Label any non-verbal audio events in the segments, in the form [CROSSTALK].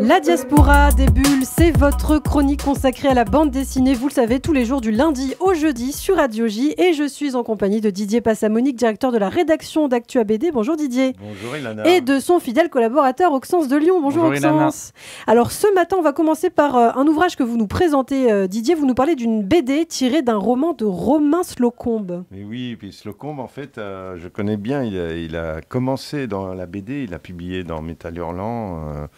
La diaspora des bulles, c'est votre chronique consacrée à la bande dessinée, vous le savez, tous les jours du lundi au jeudi sur Radio J. Et je suis en compagnie de Didier Passamonique, directeur de la rédaction d'Actua BD. Bonjour Didier. Bonjour Ilana. Et de son fidèle collaborateur Auxence de Lyon. Bonjour, Auxence. Alors ce matin, on va commencer par euh, un ouvrage que vous nous présentez, euh, Didier. Vous nous parlez d'une BD tirée d'un roman de Romain Slocombe. oui, puis Slocombe, en fait, euh, je connais bien. Il a, il a, commencé dans la BD, il a publié dans Métal Hurlant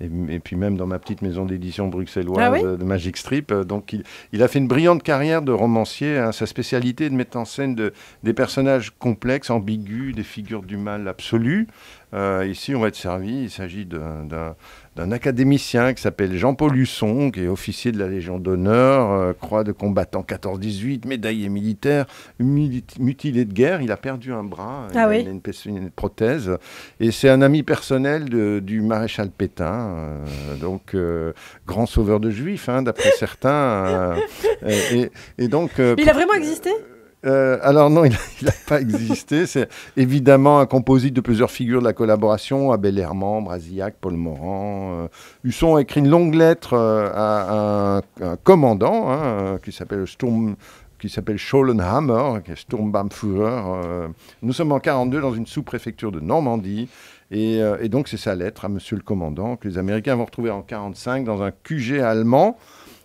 et, puis même dans ma petite maison d'édition bruxelloise ah de Magic Strip. Euh, donc il, a fait une brillante carrière de romancier. Hein. Sa spécialité est de mettre en scène des personnages complexes, ambigus, des figures du mal absolu. Euh, ici, on va être servi. Il s'agit d'un d'un académicien qui s'appelle Jean-Paul Husson, qui est officier de la Légion d'honneur, euh, croix de combattant 14-18, médaillé militaire, mutilé de guerre. Il a perdu un bras, il ah a une, prothèse. Et c'est un ami personnel du maréchal Pétain, euh, donc euh, grand sauveur de juifs, hein, d'après certains. [LAUGHS] et, donc, il a vraiment existé euh, alors non, [LAUGHS] il n'a pas existé. C'est évidemment un composite de plusieurs figures de la collaboration, Abel Herman, Brasillac, Paul Morand. Euh, Husson a écrit une longue lettre euh, à, un, commandant hein, qui s'appelle Sturm qui s'appelle Schollenhammer, qui est nous sommes en 42 dans une sous-préfecture de Normandie. Et, et donc c'est sa lettre à monsieur le commandant que les Américains vont retrouver en 45 dans un QG allemand.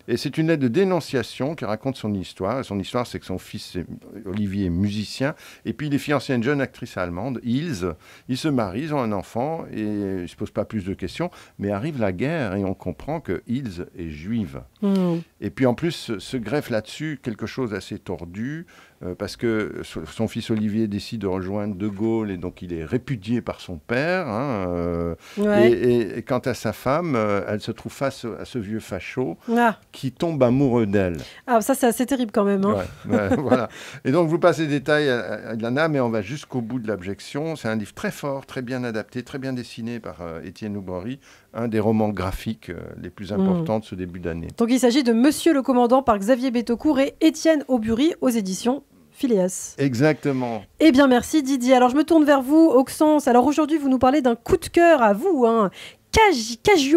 Et c'est une lettre de dénonciation qui raconte son histoire. son histoire, c'est que son fils, Olivier, est musicien. Et puis, il est fiancé à une jeune actrice allemande, Ilse. Ils se marient, ils ont un enfant et ils ne se posent pas plus de questions. Mais arrive la guerre et on comprend que Ilse est juive. Hmm. Et puis, en plus, se greffe là-dessus quelque chose d'assez tordu. Euh, parce que son fils Olivier décide de rejoindre De Gaulle et donc il est répudié par son père. Hein, euh, et, quant à sa femme, euh, elle se trouve face à ce vieux facho ah. qui tombe amoureux d'elle. Ah, ça c'est assez terrible quand même. Hein. [LAUGHS] Et donc je vous passe les détails à, Ilana, mais on va jusqu'au bout de l'abjection. C'est un livre très fort, très bien adapté, très bien dessiné par Étienne Aubry. un des romans graphiques les plus mm. importants de ce début d'année. Donc il s'agit de Monsieur le Commandant par Xavier Bétocourt et Étienne Aubury aux éditions Phileas. Exactement. Eh bien, merci Didier. Alors, je me tourne vers vous, Auxence. Alors, aujourd'hui, vous nous parlez d'un coup de cœur à vous, hein,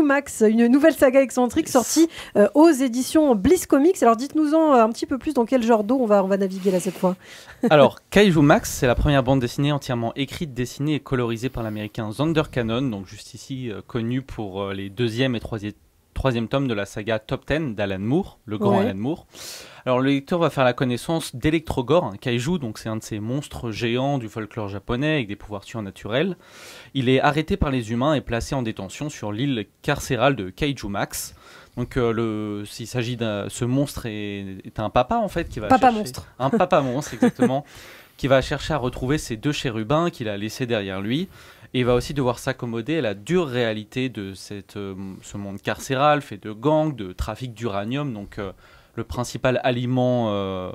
Max, une nouvelle saga excentrique sortie euh, aux éditions Bliss Comics. Alors dites-nous-en euh, un petit peu plus dans quel genre d'eau on va, on va naviguer là cette fois. [LAUGHS] Alors, Kaiju Max, c'est la première bande dessinée entièrement écrite, dessinée et colorisée par l'américain Zander Cannon, donc juste ici connue euh, connu pour les deuxième et troisième troisième tome de la saga Top 10 d'Alan Moore, le grand Alan Moore. Alors le lecteur va faire la connaissance d'Electrogore, un kaiju, donc c'est un de ces monstres géants du folklore japonais avec des pouvoirs surnaturels. Il est arrêté par les humains et placé en détention sur l'île carcérale de Kaiju Max. Donc euh, s'il s'agit d'un, ce monstre est, est, un papa en fait qui va un papa [LAUGHS] monstre exactement qui va chercher à retrouver ses deux chérubins qu'il a laissés derrière lui et il va aussi devoir s'accommoder à la dure réalité de euh, ce monde carcéral fait de gangs, de trafic d'uranium, donc euh, le principal aliment, euh,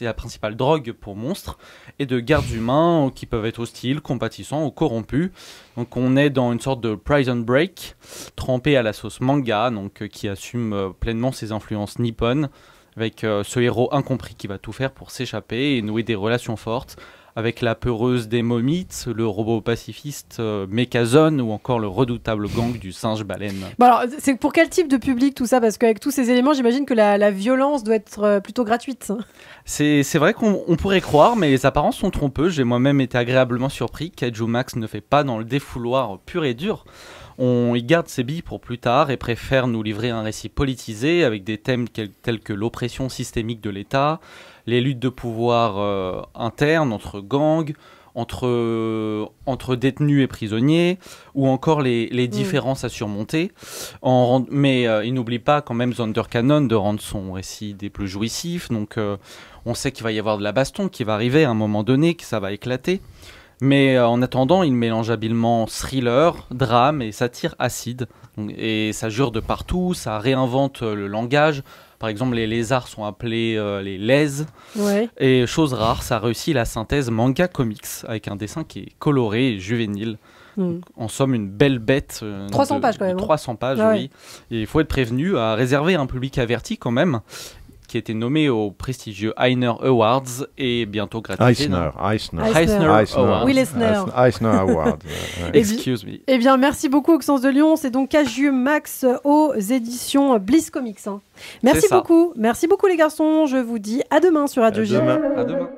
la principale drogue pour monstres, et de gardes humains qui peuvent être hostiles, compatissants ou corrompus. Donc on est dans une sorte de prison break, trempé à la sauce manga, donc qui assume pleinement ses influences nippones, avec ce héros incompris qui va tout faire pour s'échapper et nouer des relations fortes avec la peureuse des Momites, le robot pacifiste euh, ou encore le redoutable gang du singe baleine. c'est pour quel type de public tout ça Parce qu'avec tous ces éléments, j'imagine que la, violence doit être euh, plutôt gratuite. C'est vrai qu'on pourrait croire, mais les apparences sont trompeuses. J'ai moi-même été agréablement surpris qu'Edge Max ne fait pas dans le défouloir pur et dur on y garde ses billes pour plus tard et préfère nous livrer un récit politisé avec des thèmes tels que l'oppression systémique de l'État, les luttes de pouvoir euh, internes entre gangs, entre, entre détenus et prisonniers, ou encore les, mm. différences à surmonter. mais euh, il n'oublie pas quand même Thunder Cannon de rendre son récit des plus jouissifs. Donc euh, on sait qu'il va y avoir de la baston qui va arriver à un moment donné, que ça va éclater. Mais euh, en attendant, il mélange habilement thriller, drame et satire acide. Et ça jure de partout, ça réinvente euh, le langage. Par exemple, les lézards sont appelés euh, les lèzes. Et chose rare, ça réussit la synthèse manga-comics avec un dessin qui est coloré et juvénile. Hmm. en somme, une belle bête. 300 pages quand même. 300 hein. pages, oui. Et il faut être prévenu à réserver un public averti quand même qui a été nommé au prestigieux Heiner Awards et bientôt gratifié. Eisner, Eisner. Eisner, Eisner. Awards. Eisner. Awards. [LAUGHS] Excuse me. Eh bien, merci beaucoup, Oxens de Lyon. C'est donc Caju Max aux éditions Bliss Comics. Hein. Merci beaucoup. Merci beaucoup, les garçons. Je vous dis à demain sur Radio G. À demain.